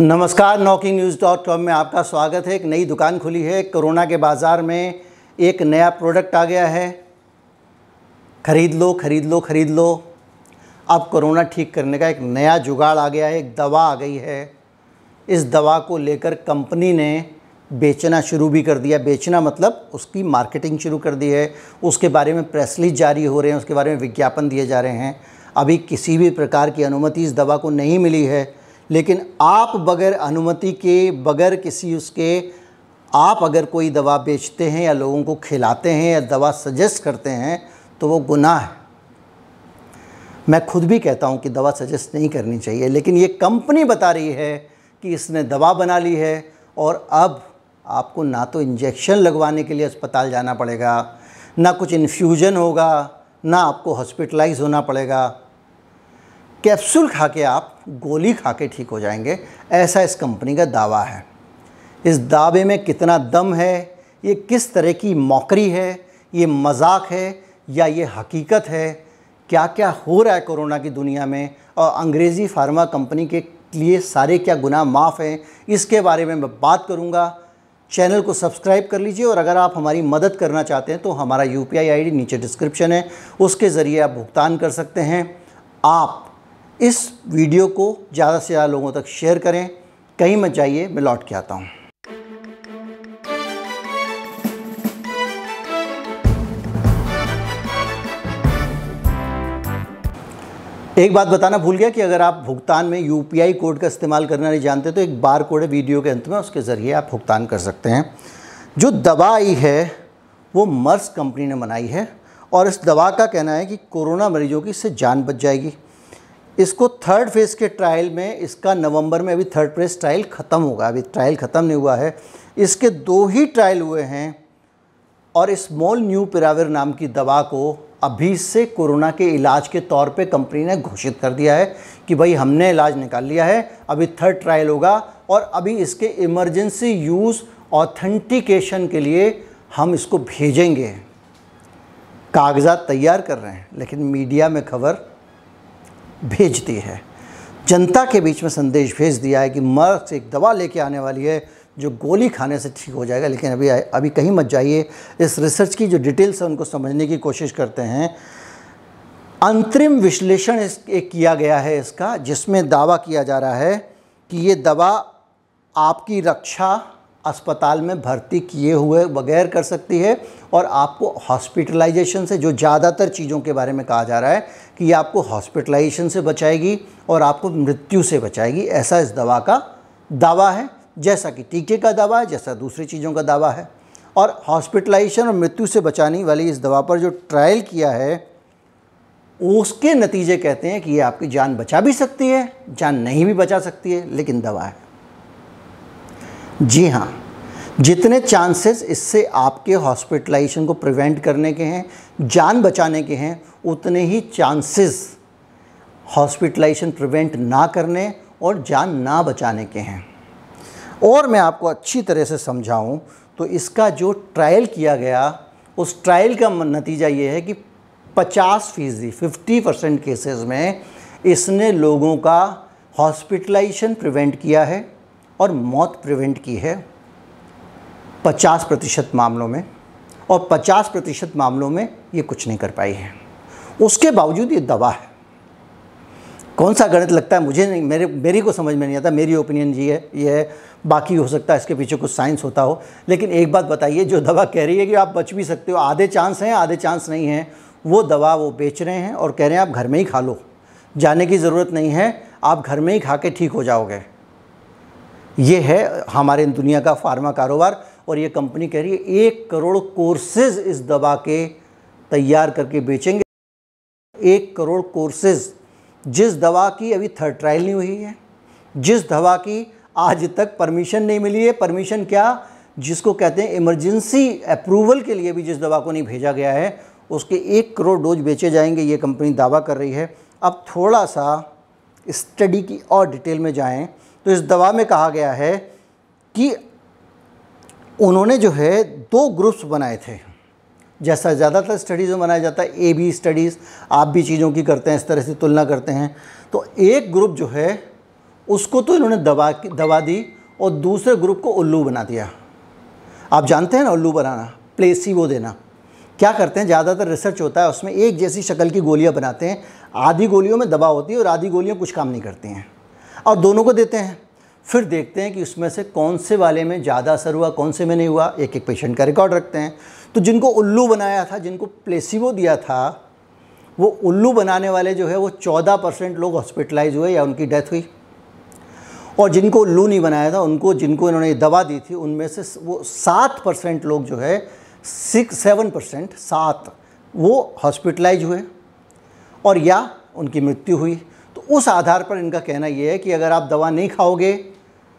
नमस्कार knocking news dot com में आपका स्वागत है एक नई दुकान खुली है कोरोना के बाज़ार में एक नया प्रोडक्ट आ गया है खरीद लो खरीद लो खरीद लो अब कोरोना ठीक करने का एक नया जुगाड़ आ गया है एक दवा आ गई है इस दवा को लेकर कंपनी ने बेचना शुरू भी कर दिया बेचना मतलब उसकी मार्केटिंग शुरू कर दी है उसके बारे में प्रेस रिलीज जारी हो रहे हैं उसके बारे में विज्ञापन दिए जा रहे हैं अभी किसी भी प्रकार की अनुमति इस दवा को नहीं मिली है लेकिन आप बगैर अनुमति के बगैर किसी उसके आप अगर कोई दवा बेचते हैं या लोगों को खिलाते हैं या दवा सजेस्ट करते हैं तो वो गुनाह है मैं खुद भी कहता हूँ कि दवा सजेस्ट नहीं करनी चाहिए लेकिन ये कंपनी बता रही है कि इसने दवा बना ली है और अब आपको ना तो इंजेक्शन लगवाने के लिए अस्पताल जाना पड़ेगा ना कुछ इन्फ्यूजन होगा ना आपको हॉस्पिटलाइज होना पड़ेगा कैप्सूल खा के आप गोली खा के ठीक हो जाएंगे ऐसा इस कंपनी का दावा है इस दावे में कितना दम है ये किस तरह की मौकरी है ये मजाक है या ये हकीकत है क्या क्या हो रहा है कोरोना की दुनिया में और अंग्रेज़ी फार्मा कंपनी के लिए सारे क्या गुनाह माफ़ हैं इसके बारे में मैं बात करूँगा चैनल को सब्सक्राइब कर लीजिए और अगर आप हमारी मदद करना चाहते हैं तो हमारा यू पी आई नीचे डिस्क्रिप्शन है उसके ज़रिए आप भुगतान कर सकते हैं आप इस वीडियो को ज़्यादा से ज़्यादा लोगों तक शेयर करें कहीं मत जाइए मैं लौट के आता हूँ एक बात बताना भूल गया कि अगर आप भुगतान में यू कोड का इस्तेमाल करना नहीं जानते तो एक बार कोड है वीडियो के अंत में उसके ज़रिए आप भुगतान कर सकते हैं जो दवा आई है वो मर्स कंपनी ने बनाई है और इस दवा का कहना है कि कोरोना मरीजों की इससे जान बच जाएगी इसको थर्ड फेज़ के ट्रायल में इसका नवंबर में अभी थर्ड फेज़ ट्रायल ख़त्म होगा अभी ट्रायल ख़त्म नहीं हुआ है इसके दो ही ट्रायल हुए हैं और स्मॉल न्यू पिराविर नाम की दवा को अभी से कोरोना के इलाज के तौर पे कंपनी ने घोषित कर दिया है कि भाई हमने इलाज निकाल लिया है अभी थर्ड ट्रायल होगा और अभी इसके इमरजेंसी यूज़ ऑथेंटिकेशन के लिए हम इसको भेजेंगे कागजात तैयार कर रहे हैं लेकिन मीडिया में खबर भेज दी है जनता के बीच में संदेश भेज दिया है कि मर्स एक दवा लेके आने वाली है जो गोली खाने से ठीक हो जाएगा लेकिन अभी अभी कहीं मत जाइए इस रिसर्च की जो डिटेल्स है उनको समझने की कोशिश करते हैं अंतरिम विश्लेषण इस एक किया गया है इसका जिसमें दावा किया जा रहा है कि ये दवा आपकी रक्षा अस्पताल में भर्ती किए हुए बगैर कर सकती है और आपको हॉस्पिटलाइजेशन से जो ज़्यादातर चीज़ों के बारे में कहा जा रहा है कि ये आपको हॉस्पिटलाइजेशन से बचाएगी और आपको मृत्यु से बचाएगी ऐसा इस दवा का दावा है जैसा कि टीके का दावा है जैसा दूसरी चीज़ों का दावा है और हॉस्पिटलाइजेशन और मृत्यु से बचाने वाली इस दवा पर जो ट्रायल किया है उसके नतीजे कहते हैं कि ये आपकी जान बचा भी सकती है जान नहीं भी बचा सकती है लेकिन दवा है जी हाँ जितने चांसेस इससे आपके हॉस्पिटलाइजेशन को प्रिवेंट करने के हैं जान बचाने के हैं उतने ही चांसेस हॉस्पिटलाइजेशन प्रिवेंट ना करने और जान ना बचाने के हैं और मैं आपको अच्छी तरह से समझाऊं तो इसका जो ट्रायल किया गया उस ट्रायल का नतीजा ये है कि 50 फीसदी फिफ्टी परसेंट केसेज में इसने लोगों का हॉस्पिटलाइजेशन प्रिवेंट किया है और मौत प्रिवेंट की है 50 प्रतिशत मामलों में और 50 प्रतिशत मामलों में ये कुछ नहीं कर पाई है उसके बावजूद ये दवा है कौन सा गणित लगता है मुझे नहीं मेरे मेरी को समझ में नहीं आता मेरी ओपिनियन जी है ये है बाकी हो सकता है इसके पीछे कुछ साइंस होता हो लेकिन एक बात बताइए जो दवा कह रही है कि आप बच भी सकते हो आधे चांस हैं आधे चांस नहीं हैं वो दवा वो बेच रहे हैं और कह रहे हैं आप घर में ही खा लो जाने की ज़रूरत नहीं है आप घर में ही खा के ठीक हो जाओगे ये है हमारे दुनिया का फार्मा कारोबार और ये कंपनी कह रही है एक करोड़ कोर्सेज इस दवा के तैयार करके बेचेंगे एक करोड़ कोर्सेज जिस दवा की अभी थर्ड ट्रायल नहीं हुई है जिस दवा की आज तक परमिशन नहीं मिली है परमिशन क्या जिसको कहते हैं इमरजेंसी अप्रूवल के लिए भी जिस दवा को नहीं भेजा गया है उसके एक करोड़ डोज बेचे जाएंगे ये कंपनी दावा कर रही है अब थोड़ा सा स्टडी की और डिटेल में जाएं तो इस दवा में कहा गया है कि उन्होंने जो है दो ग्रुप्स बनाए थे जैसा ज़्यादातर स्टडीज़ में मनाया जाता है ए बी स्टडीज़ आप भी चीज़ों की करते हैं इस तरह से तुलना करते हैं तो एक ग्रुप जो है उसको तो इन्होंने दबा दबा दी और दूसरे ग्रुप को उल्लू बना दिया आप जानते हैं ना उल्लू बनाना वो देना क्या करते हैं ज़्यादातर रिसर्च होता है उसमें एक जैसी शक्ल की गोलियां बनाते हैं आधी गोलियों में दबा होती है और आधी गोलियां कुछ काम नहीं करती हैं और दोनों को देते हैं फिर देखते हैं कि उसमें से कौन से वाले में ज़्यादा असर हुआ कौन से में नहीं हुआ एक एक पेशेंट का रिकॉर्ड रखते हैं तो जिनको उल्लू बनाया था जिनको प्लेसिवो दिया था वो उल्लू बनाने वाले जो है वो चौदह परसेंट लोग हॉस्पिटलाइज हुए या उनकी डेथ हुई और जिनको उल्लू नहीं बनाया था उनको जिनको इन्होंने दवा दी थी उनमें से वो सात परसेंट लोग जो है सिक्स सेवन परसेंट सात वो हॉस्पिटलाइज हुए और या उनकी मृत्यु हुई तो उस आधार पर इनका कहना ये है कि अगर आप दवा नहीं खाओगे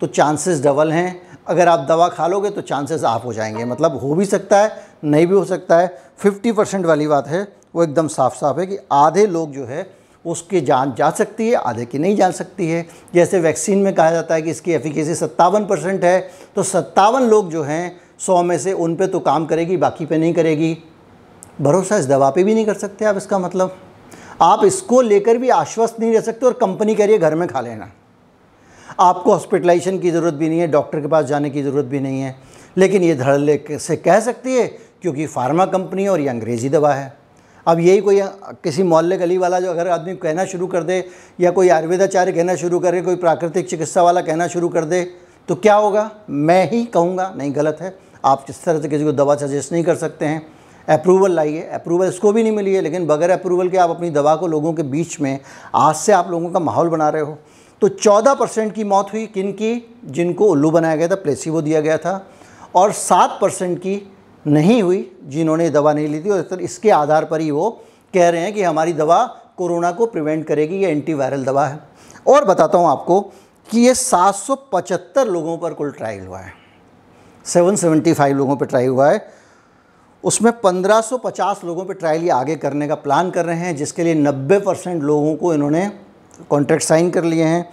तो चांसेस डबल हैं अगर आप दवा खा लोगे तो चांसेस आप हो जाएंगे मतलब हो भी सकता है नहीं भी हो सकता है फिफ्टी परसेंट वाली बात है वो एकदम साफ साफ है कि आधे लोग जो है उसकी जान जा सकती है आधे की नहीं जा सकती है जैसे वैक्सीन में कहा जाता है कि इसकी एफिकेसी सत्तावन परसेंट है तो सत्तावन लोग जो हैं सौ में से उन पर तो काम करेगी बाकी पे नहीं करेगी भरोसा इस दवा पे भी नहीं कर सकते आप इसका मतलब आप इसको लेकर भी आश्वस्त नहीं रह सकते और कंपनी कह रही है घर में खा लेना आपको हॉस्पिटलाइजेशन की ज़रूरत भी नहीं है डॉक्टर के पास जाने की ज़रूरत भी नहीं है लेकिन ये धड़ल्ले से कह सकती है क्योंकि फार्मा कंपनी और ये अंग्रेज़ी दवा है अब यही कोई किसी मोहल्ले गली वाला जो अगर आदमी कहना शुरू कर दे या कोई आयुर्वेदाचार्य कहना शुरू करे कोई प्राकृतिक चिकित्सा वाला कहना शुरू कर दे तो क्या होगा मैं ही कहूँगा नहीं गलत है आप किस तरह से किसी को दवा सजेस्ट नहीं कर सकते हैं अप्रूवल लाइए अप्रूवल इसको भी नहीं मिली है लेकिन बगैर अप्रूवल के आप अपनी दवा को लोगों के बीच में आज से आप लोगों का माहौल बना रहे हो तो 14 परसेंट की मौत हुई किन की जिनको उल्लू बनाया गया था प्लेसिवो दिया गया था और 7 परसेंट की नहीं हुई जिन्होंने दवा नहीं ली थी और इसके आधार पर ही वो कह रहे हैं कि हमारी दवा कोरोना को प्रिवेंट करेगी ये एंटीवायरल दवा है और बताता हूँ आपको कि ये 775 लोगों पर कुल ट्रायल हुआ है 775 लोगों पर ट्रायल हुआ है उसमें 1550 लोगों पर ट्रायल ये आगे करने का प्लान कर रहे हैं जिसके लिए 90 परसेंट लोगों को इन्होंने कॉन्ट्रैक्ट साइन कर लिए हैं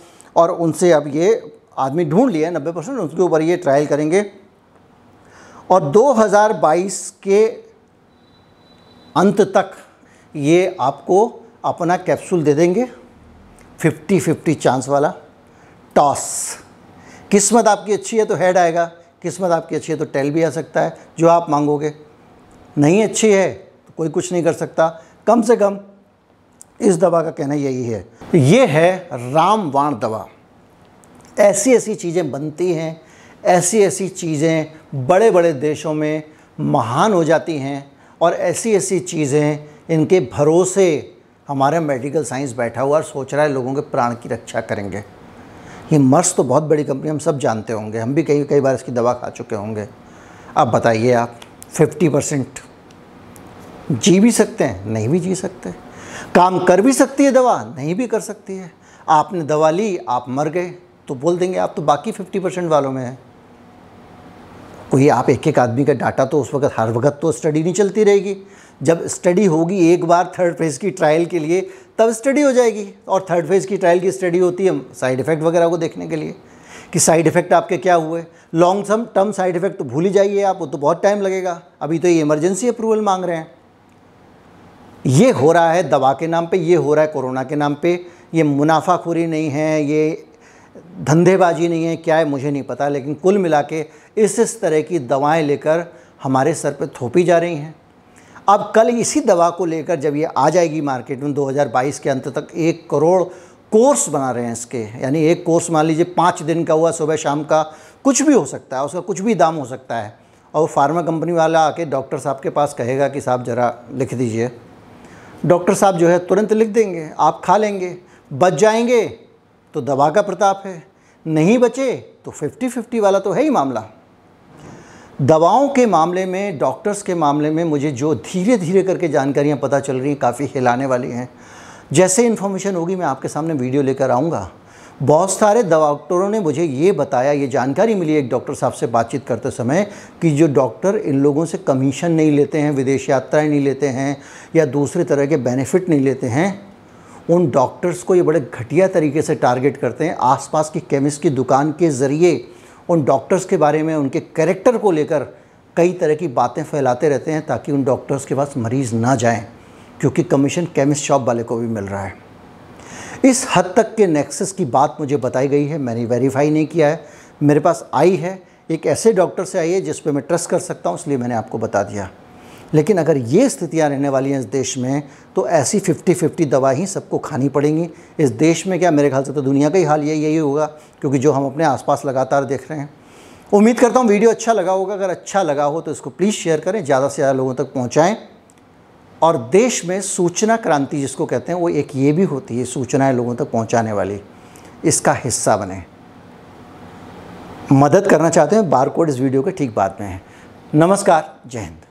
और उनसे अब ये आदमी ढूंढ लिए हैं नब्बे परसेंट उनके ऊपर ये ट्रायल करेंगे और 2022 के अंत तक ये आपको अपना कैप्सूल दे देंगे 50-50 चांस वाला टॉस किस्मत आपकी अच्छी है तो हेड आएगा किस्मत आपकी अच्छी है तो टेल भी आ सकता है जो आप मांगोगे नहीं अच्छी है तो कोई कुछ नहीं कर सकता कम से कम इस दवा का कहना यही है ये है रामवाण दवा ऐसी ऐसी चीज़ें बनती हैं ऐसी ऐसी चीज़ें बड़े बड़े देशों में महान हो जाती हैं और ऐसी ऐसी चीज़ें इनके भरोसे हमारा मेडिकल साइंस बैठा हुआ और सोच रहा है लोगों के प्राण की रक्षा करेंगे ये मर्स तो बहुत बड़ी कंपनी हम सब जानते होंगे हम भी कई कई बार इसकी दवा खा चुके होंगे अब बताइए आप फिफ्टी परसेंट जी भी सकते हैं नहीं भी जी सकते काम कर भी सकती है दवा नहीं भी कर सकती है आपने दवा ली आप मर गए तो बोल देंगे आप तो बाकी फिफ्टी परसेंट वालों में हैं कोई आप एक एक आदमी का डाटा तो उस वक्त हर वक्त तो स्टडी नहीं चलती रहेगी जब स्टडी होगी एक बार थर्ड फेज़ की ट्रायल के लिए तब स्टडी हो जाएगी और थर्ड फेज़ की ट्रायल की स्टडी होती है साइड इफ़ेक्ट वगैरह को देखने के लिए कि साइड इफ़ेक्ट आपके क्या हुए long some term side effect तो भूल ही जाइए आप वो तो बहुत टाइम लगेगा अभी तो ये इमरजेंसी अप्रूवल मांग रहे हैं ये हो रहा है दवा के नाम पे ये हो रहा है कोरोना के नाम पे ये मुनाफाखोरी नहीं है ये धंधेबाजी नहीं है क्या है मुझे नहीं पता लेकिन कुल मिला के इस इस तरह की दवाएं लेकर हमारे सर पे थोपी जा रही हैं अब कल इसी दवा को लेकर जब ये आ जाएगी मार्केट में 2022 के अंत तक एक करोड़ कोर्स बना रहे हैं इसके यानी एक कोर्स मान लीजिए पाँच दिन का हुआ सुबह शाम का कुछ भी हो सकता है उसका कुछ भी दाम हो सकता है और फार्मा कंपनी वाला आके डॉक्टर साहब के पास कहेगा कि साहब ज़रा लिख दीजिए डॉक्टर साहब जो है तुरंत लिख देंगे आप खा लेंगे बच जाएंगे तो दवा का प्रताप है नहीं बचे तो 50-50 वाला तो है ही मामला दवाओं के मामले में डॉक्टर्स के मामले में मुझे जो धीरे धीरे करके जानकारियाँ पता चल रही हैं काफ़ी हिलाने वाली हैं जैसे इन्फॉर्मेशन होगी मैं आपके सामने वीडियो लेकर आऊँगा बहुत सारे डॉक्टरों ने मुझे ये बताया ये जानकारी मिली एक डॉक्टर साहब से बातचीत करते समय कि जो डॉक्टर इन लोगों से कमीशन नहीं लेते हैं विदेश यात्राएं नहीं लेते हैं या दूसरे तरह के बेनिफिट नहीं लेते हैं उन डॉक्टर्स को ये बड़े घटिया तरीके से टारगेट करते हैं आसपास की केमिस्ट की दुकान के ज़रिए उन डॉक्टर्स के बारे में उनके कैरेक्टर को लेकर कई तरह की बातें फैलाते रहते हैं ताकि उन डॉक्टर्स के पास मरीज़ ना जाएं क्योंकि कमीशन केमिस्ट शॉप वाले को भी मिल रहा है इस हद तक के नेक्सस की बात मुझे बताई गई है मैंने वेरीफाई नहीं किया है मेरे पास आई है एक ऐसे डॉक्टर से आई है जिस पर मैं ट्रस्ट कर सकता हूँ इसलिए मैंने आपको बता दिया लेकिन अगर ये स्थितियाँ रहने वाली हैं इस देश में तो ऐसी फिफ्टी फिफ्टी दवा ही सबको खानी पड़ेंगी इस देश में क्या मेरे ख्याल से तो दुनिया का ही हाल यही यही होगा क्योंकि जो हम अपने आसपास लगातार देख रहे हैं उम्मीद करता हूँ वीडियो अच्छा लगा होगा अगर अच्छा लगा हो तो इसको प्लीज़ शेयर करें ज़्यादा से ज़्यादा लोगों तक पहुँचाएँ और देश में सूचना क्रांति जिसको कहते हैं वो एक ये भी होती है सूचनाएँ लोगों तक पहुँचाने वाली इसका हिस्सा बने मदद करना चाहते हैं बारकोड इस वीडियो के ठीक बाद में है नमस्कार जय हिंद